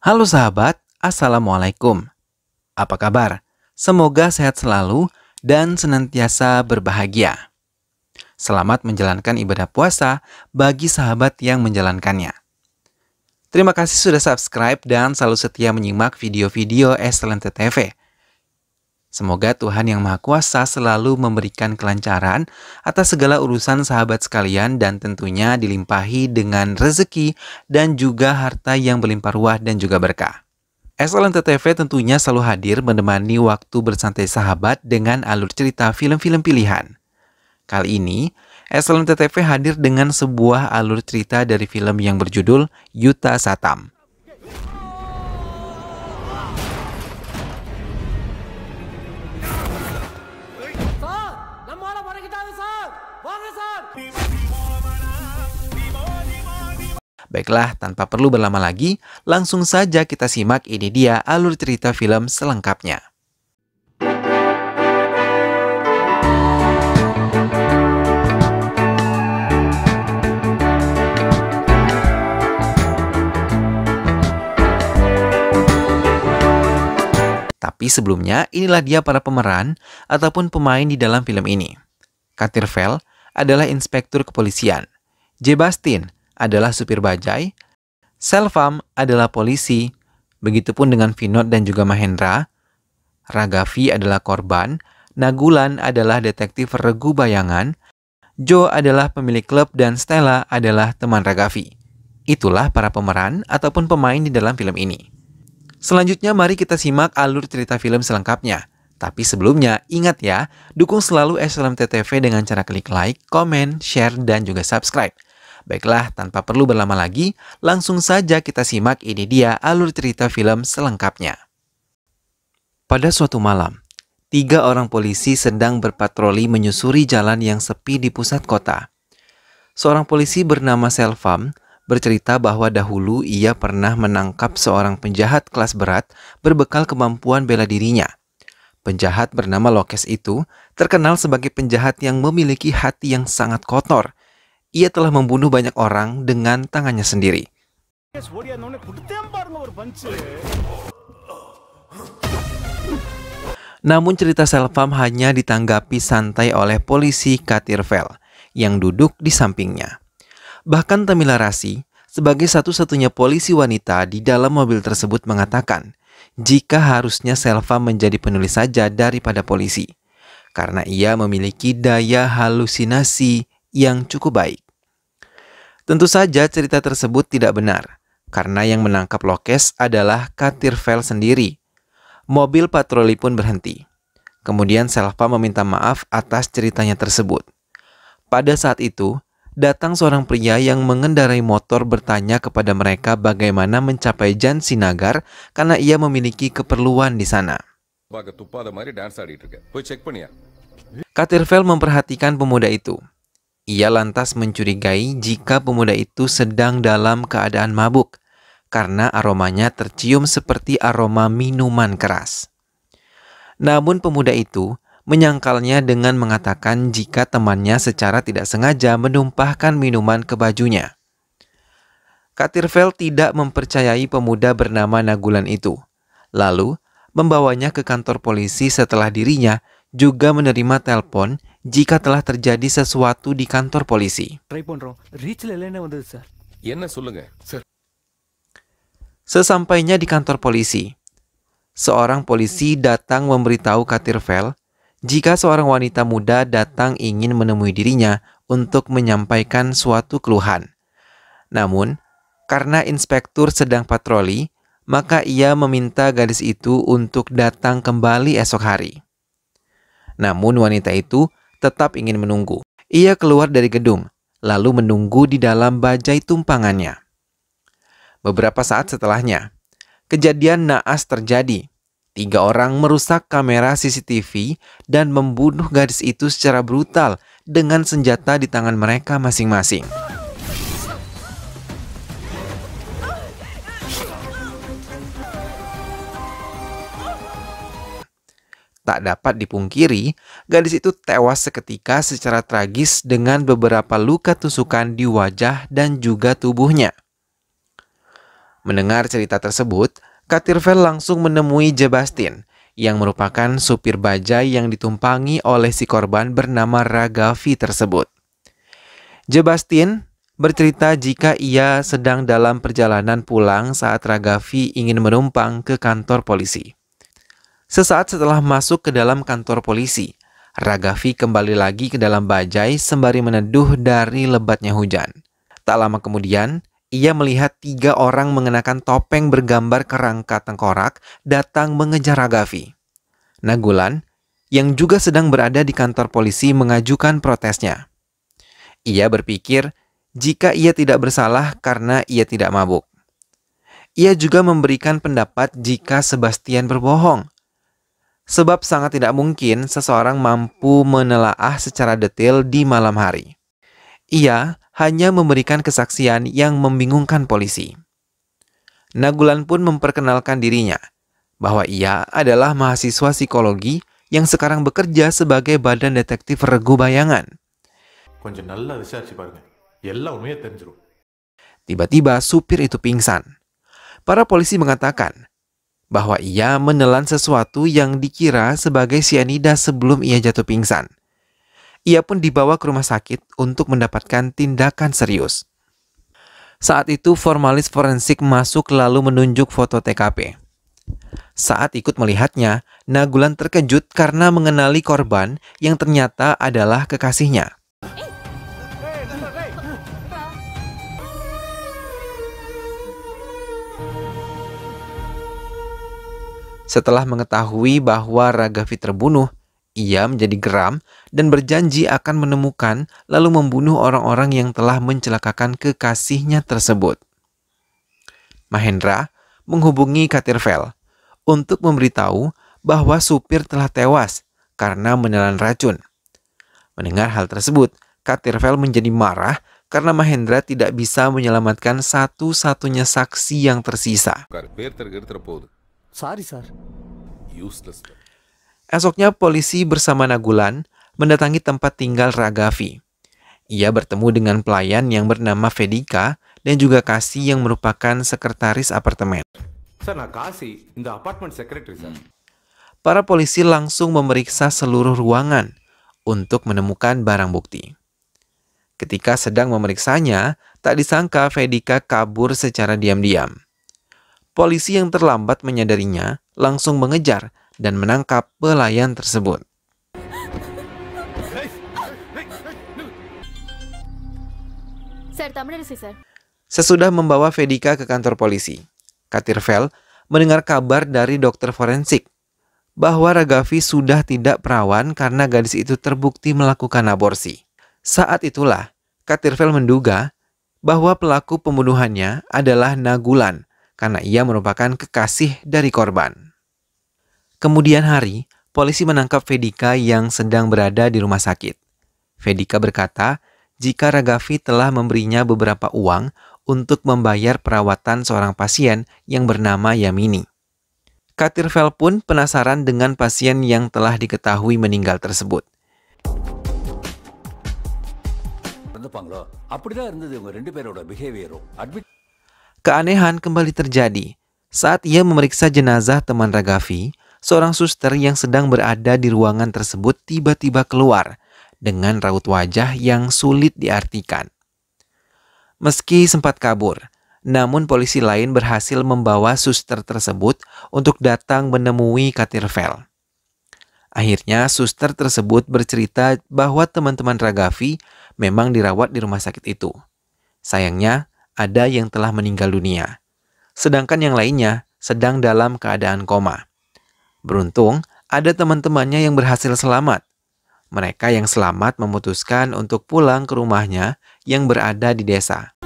Halo sahabat, Assalamualaikum. Apa kabar? Semoga sehat selalu dan senantiasa berbahagia. Selamat menjalankan ibadah puasa bagi sahabat yang menjalankannya. Terima kasih sudah subscribe dan selalu setia menyimak video-video Excellent TV Semoga Tuhan Yang Maha Kuasa selalu memberikan kelancaran atas segala urusan sahabat sekalian dan tentunya dilimpahi dengan rezeki dan juga harta yang berlimpah ruah dan juga berkah. SLM TV tentunya selalu hadir menemani waktu bersantai sahabat dengan alur cerita film-film pilihan. Kali ini, SLM TV hadir dengan sebuah alur cerita dari film yang berjudul Yuta Satam. Baiklah, tanpa perlu berlama lagi, langsung saja kita simak ini dia alur cerita film selengkapnya. Tapi sebelumnya, inilah dia para pemeran ataupun pemain di dalam film ini. Katirvel adalah inspektur kepolisian. J. Bastin adalah supir bajai, Selvam adalah polisi, begitupun dengan Vinod dan juga Mahendra, Ragavi adalah korban, Nagulan adalah detektif regu bayangan, Joe adalah pemilik klub dan Stella adalah teman Ragavi. Itulah para pemeran ataupun pemain di dalam film ini. Selanjutnya mari kita simak alur cerita film selengkapnya. Tapi sebelumnya, ingat ya, dukung selalu SLM TTV dengan cara klik like, komen, share, dan juga subscribe. Baiklah, tanpa perlu berlama lagi, langsung saja kita simak ini dia alur cerita film selengkapnya. Pada suatu malam, tiga orang polisi sedang berpatroli menyusuri jalan yang sepi di pusat kota. Seorang polisi bernama Selvam bercerita bahwa dahulu ia pernah menangkap seorang penjahat kelas berat berbekal kemampuan bela dirinya. Penjahat bernama Lokes itu terkenal sebagai penjahat yang memiliki hati yang sangat kotor ia telah membunuh banyak orang dengan tangannya sendiri. Namun cerita Selfam hanya ditanggapi santai oleh polisi Katirvel yang duduk di sampingnya. Bahkan Tamila Rasi sebagai satu-satunya polisi wanita di dalam mobil tersebut mengatakan jika harusnya Selva menjadi penulis saja daripada polisi karena ia memiliki daya halusinasi yang cukup baik. Tentu saja cerita tersebut tidak benar, karena yang menangkap Lokes adalah Katirvel sendiri. Mobil patroli pun berhenti. Kemudian Selva meminta maaf atas ceritanya tersebut. Pada saat itu, datang seorang pria yang mengendarai motor bertanya kepada mereka bagaimana mencapai Jan Sinagar karena ia memiliki keperluan di sana. Ya. Katirvel memperhatikan pemuda itu. Ia lantas mencurigai jika pemuda itu sedang dalam keadaan mabuk karena aromanya tercium seperti aroma minuman keras. Namun pemuda itu menyangkalnya dengan mengatakan jika temannya secara tidak sengaja menumpahkan minuman ke bajunya. Katirvel tidak mempercayai pemuda bernama Nagulan itu. Lalu, membawanya ke kantor polisi setelah dirinya juga menerima telepon jika telah terjadi sesuatu di kantor polisi. Sesampainya di kantor polisi, seorang polisi datang memberitahu Katirvel jika seorang wanita muda datang ingin menemui dirinya untuk menyampaikan suatu keluhan. Namun, karena inspektur sedang patroli, maka ia meminta gadis itu untuk datang kembali esok hari. Namun wanita itu tetap ingin menunggu. Ia keluar dari gedung, lalu menunggu di dalam bajai tumpangannya. Beberapa saat setelahnya, kejadian naas terjadi. Tiga orang merusak kamera CCTV dan membunuh gadis itu secara brutal dengan senjata di tangan mereka masing-masing. Tak dapat dipungkiri, gadis itu tewas seketika secara tragis dengan beberapa luka tusukan di wajah dan juga tubuhnya. Mendengar cerita tersebut, Katirvel langsung menemui Jebastin, yang merupakan supir bajai yang ditumpangi oleh si korban bernama Ragavi tersebut. Jebastin bercerita jika ia sedang dalam perjalanan pulang saat Ragavi ingin menumpang ke kantor polisi. Sesaat setelah masuk ke dalam kantor polisi, Ragafi kembali lagi ke dalam bajai sembari meneduh dari lebatnya hujan. Tak lama kemudian, ia melihat tiga orang mengenakan topeng bergambar kerangka tengkorak datang mengejar Ragafi. Nagulan, yang juga sedang berada di kantor polisi mengajukan protesnya. Ia berpikir jika ia tidak bersalah karena ia tidak mabuk. Ia juga memberikan pendapat jika Sebastian berbohong sebab sangat tidak mungkin seseorang mampu menelaah secara detail di malam hari. Ia hanya memberikan kesaksian yang membingungkan polisi. Nagulan pun memperkenalkan dirinya bahwa ia adalah mahasiswa psikologi yang sekarang bekerja sebagai badan detektif regu bayangan. Ya Tiba-tiba supir itu pingsan. Para polisi mengatakan bahwa ia menelan sesuatu yang dikira sebagai sianida sebelum ia jatuh pingsan. Ia pun dibawa ke rumah sakit untuk mendapatkan tindakan serius. Saat itu formalis forensik masuk lalu menunjuk foto TKP. Saat ikut melihatnya, Nagulan terkejut karena mengenali korban yang ternyata adalah kekasihnya. Setelah mengetahui bahwa Ragavi terbunuh, ia menjadi geram dan berjanji akan menemukan lalu membunuh orang-orang yang telah mencelakakan kekasihnya tersebut. Mahendra menghubungi Katirvel untuk memberitahu bahwa supir telah tewas karena menelan racun. Mendengar hal tersebut, Katirvel menjadi marah karena Mahendra tidak bisa menyelamatkan satu-satunya saksi yang tersisa. Sorry, sir. Useless. Esoknya polisi bersama Nagulan mendatangi tempat tinggal Ragavi. Ia bertemu dengan pelayan yang bernama Fedika dan juga Kasih yang merupakan sekretaris apartemen. Nah, kasih. In the apartment secretary, sir. Hmm. Para polisi langsung memeriksa seluruh ruangan untuk menemukan barang bukti. Ketika sedang memeriksanya, tak disangka Fedika kabur secara diam-diam. Polisi yang terlambat menyadarinya langsung mengejar dan menangkap pelayan tersebut. Sesudah membawa Fedika ke kantor polisi, Katirvel mendengar kabar dari dokter forensik bahwa Ragavi sudah tidak perawan karena gadis itu terbukti melakukan aborsi. Saat itulah, Katirvel menduga bahwa pelaku pembunuhannya adalah Nagulan, karena ia merupakan kekasih dari korban. Kemudian hari, polisi menangkap Fedika yang sedang berada di rumah sakit. Fedika berkata, jika Ragavi telah memberinya beberapa uang untuk membayar perawatan seorang pasien yang bernama Yamini. Katirvel pun penasaran dengan pasien yang telah diketahui meninggal tersebut. Keanehan kembali terjadi saat ia memeriksa jenazah teman Ragafi, seorang suster yang sedang berada di ruangan tersebut tiba-tiba keluar dengan raut wajah yang sulit diartikan. Meski sempat kabur, namun polisi lain berhasil membawa suster tersebut untuk datang menemui Katirvel. Akhirnya suster tersebut bercerita bahwa teman-teman Ragafi memang dirawat di rumah sakit itu. Sayangnya, ada yang telah meninggal dunia, sedangkan yang lainnya sedang dalam keadaan koma. Beruntung, ada teman-temannya yang berhasil selamat. Mereka yang selamat memutuskan untuk pulang ke rumahnya yang berada di desa.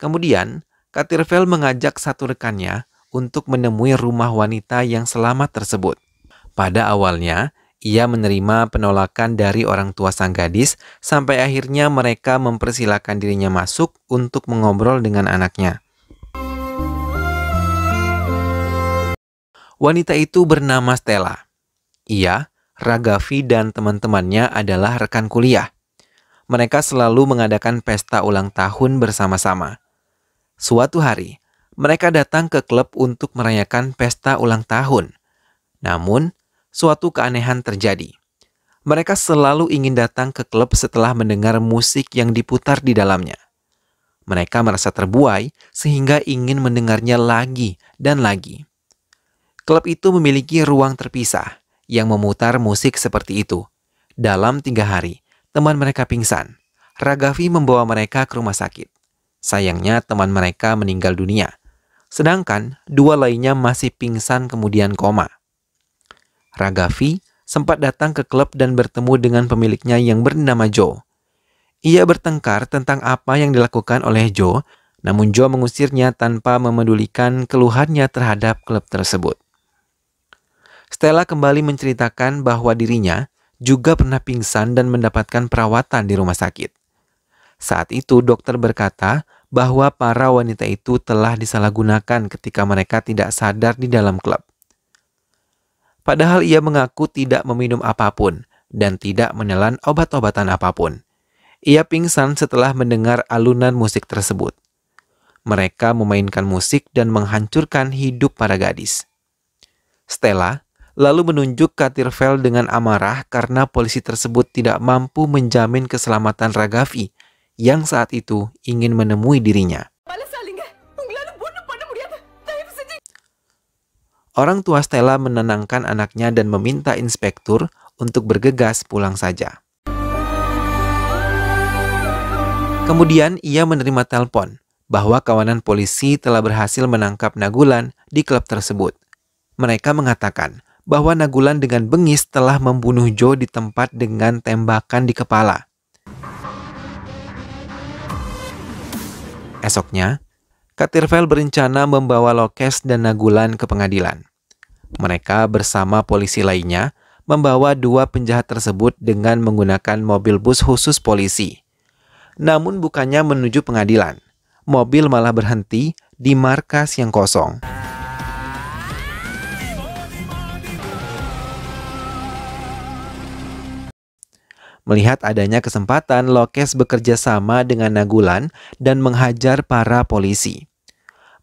Kemudian, Katirvel mengajak satu rekannya untuk menemui rumah wanita yang selamat tersebut. Pada awalnya, ia menerima penolakan dari orang tua sang gadis sampai akhirnya mereka mempersilahkan dirinya masuk untuk mengobrol dengan anaknya. Wanita itu bernama Stella. Ia, Ragavi dan teman-temannya adalah rekan kuliah. Mereka selalu mengadakan pesta ulang tahun bersama-sama. Suatu hari, mereka datang ke klub untuk merayakan pesta ulang tahun. Namun, suatu keanehan terjadi. Mereka selalu ingin datang ke klub setelah mendengar musik yang diputar di dalamnya. Mereka merasa terbuai sehingga ingin mendengarnya lagi dan lagi. Klub itu memiliki ruang terpisah yang memutar musik seperti itu. Dalam tiga hari, teman mereka pingsan. Ragavi membawa mereka ke rumah sakit. Sayangnya teman mereka meninggal dunia. Sedangkan dua lainnya masih pingsan kemudian koma. Ragavi sempat datang ke klub dan bertemu dengan pemiliknya yang bernama Joe. Ia bertengkar tentang apa yang dilakukan oleh Joe, namun Joe mengusirnya tanpa memedulikan keluhannya terhadap klub tersebut. Stella kembali menceritakan bahwa dirinya juga pernah pingsan dan mendapatkan perawatan di rumah sakit. Saat itu dokter berkata bahwa para wanita itu telah disalahgunakan ketika mereka tidak sadar di dalam klub. Padahal ia mengaku tidak meminum apapun dan tidak menelan obat-obatan apapun. Ia pingsan setelah mendengar alunan musik tersebut. Mereka memainkan musik dan menghancurkan hidup para gadis. Stella lalu menunjuk Katirvel dengan amarah karena polisi tersebut tidak mampu menjamin keselamatan Ragavi yang saat itu ingin menemui dirinya. Orang tua Stella menenangkan anaknya dan meminta inspektur untuk bergegas pulang saja. Kemudian ia menerima telepon bahwa kawanan polisi telah berhasil menangkap Nagulan di klub tersebut. Mereka mengatakan bahwa Nagulan dengan bengis telah membunuh Joe di tempat dengan tembakan di kepala. Esoknya, Katirvel berencana membawa Lokes dan Nagulan ke pengadilan. Mereka bersama polisi lainnya membawa dua penjahat tersebut dengan menggunakan mobil bus khusus polisi. Namun bukannya menuju pengadilan, mobil malah berhenti di markas yang kosong. melihat adanya kesempatan Lokes bekerja sama dengan Nagulan dan menghajar para polisi.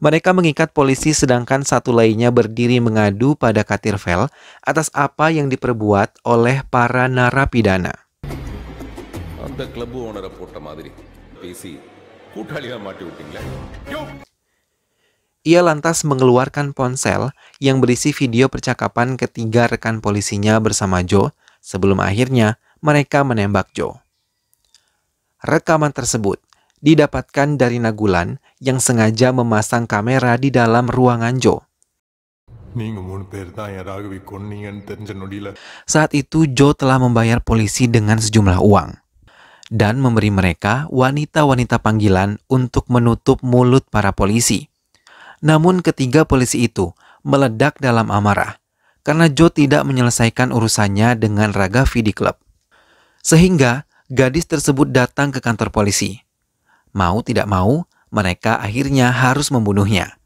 Mereka mengikat polisi sedangkan satu lainnya berdiri mengadu pada Katirvel atas apa yang diperbuat oleh para narapidana. Ia lantas mengeluarkan ponsel yang berisi video percakapan ketiga rekan polisinya bersama Joe sebelum akhirnya mereka menembak Joe. Rekaman tersebut didapatkan dari Nagulan yang sengaja memasang kamera di dalam ruangan Joe. Saat itu Joe telah membayar polisi dengan sejumlah uang dan memberi mereka wanita-wanita panggilan untuk menutup mulut para polisi. Namun ketiga polisi itu meledak dalam amarah karena Joe tidak menyelesaikan urusannya dengan Raga di klub. Sehingga gadis tersebut datang ke kantor polisi. Mau tidak mau, mereka akhirnya harus membunuhnya.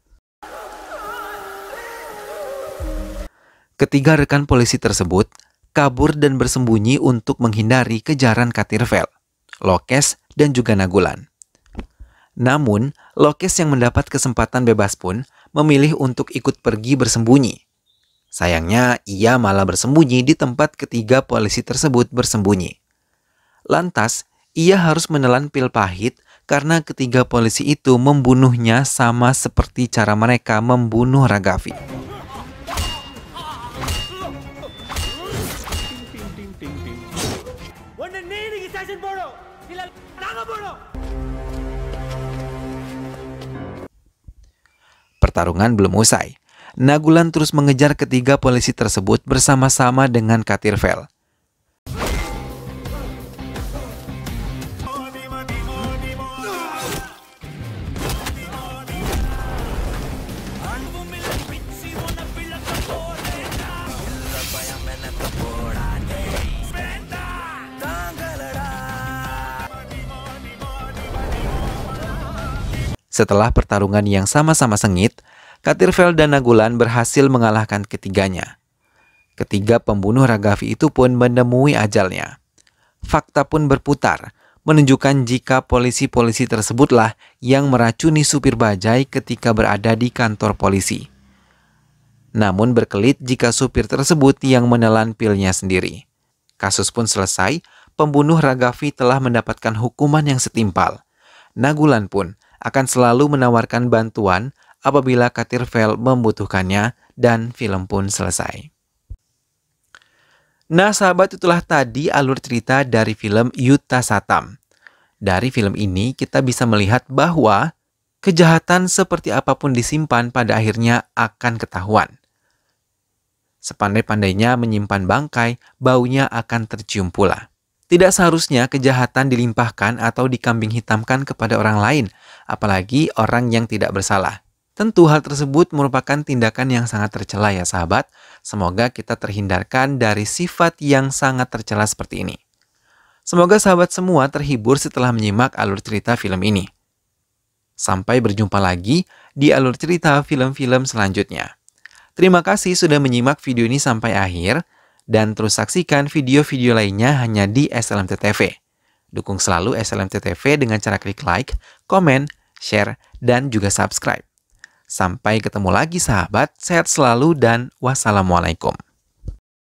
Ketiga rekan polisi tersebut kabur dan bersembunyi untuk menghindari kejaran Katirvel, Lokes, dan juga Nagulan. Namun, Lokes yang mendapat kesempatan bebas pun memilih untuk ikut pergi bersembunyi. Sayangnya, ia malah bersembunyi di tempat ketiga polisi tersebut bersembunyi. Lantas, ia harus menelan pil pahit karena ketiga polisi itu membunuhnya sama seperti cara mereka membunuh Ragavi. Pertarungan belum usai. Nagulan terus mengejar ketiga polisi tersebut bersama-sama dengan Katirvel. Setelah pertarungan yang sama-sama sengit, Katirvel dan Nagulan berhasil mengalahkan ketiganya. Ketiga pembunuh Ragavi itu pun menemui ajalnya. Fakta pun berputar, menunjukkan jika polisi-polisi tersebutlah yang meracuni supir bajai ketika berada di kantor polisi. Namun berkelit jika supir tersebut yang menelan pilnya sendiri. Kasus pun selesai, pembunuh Ragavi telah mendapatkan hukuman yang setimpal. Nagulan pun akan selalu menawarkan bantuan apabila Katirvel membutuhkannya dan film pun selesai. Nah sahabat itulah tadi alur cerita dari film Yuta Satam. Dari film ini kita bisa melihat bahwa kejahatan seperti apapun disimpan pada akhirnya akan ketahuan. Sepandai-pandainya menyimpan bangkai, baunya akan tercium pula. Tidak seharusnya kejahatan dilimpahkan atau dikambing hitamkan kepada orang lain, apalagi orang yang tidak bersalah. Tentu hal tersebut merupakan tindakan yang sangat tercela ya sahabat. Semoga kita terhindarkan dari sifat yang sangat tercela seperti ini. Semoga sahabat semua terhibur setelah menyimak alur cerita film ini. Sampai berjumpa lagi di alur cerita film-film selanjutnya. Terima kasih sudah menyimak video ini sampai akhir dan terus saksikan video-video lainnya hanya di SLMT TV. Dukung selalu SLMT TV dengan cara klik like, komen, share, dan juga subscribe. Sampai ketemu lagi sahabat, sehat selalu dan wassalamualaikum.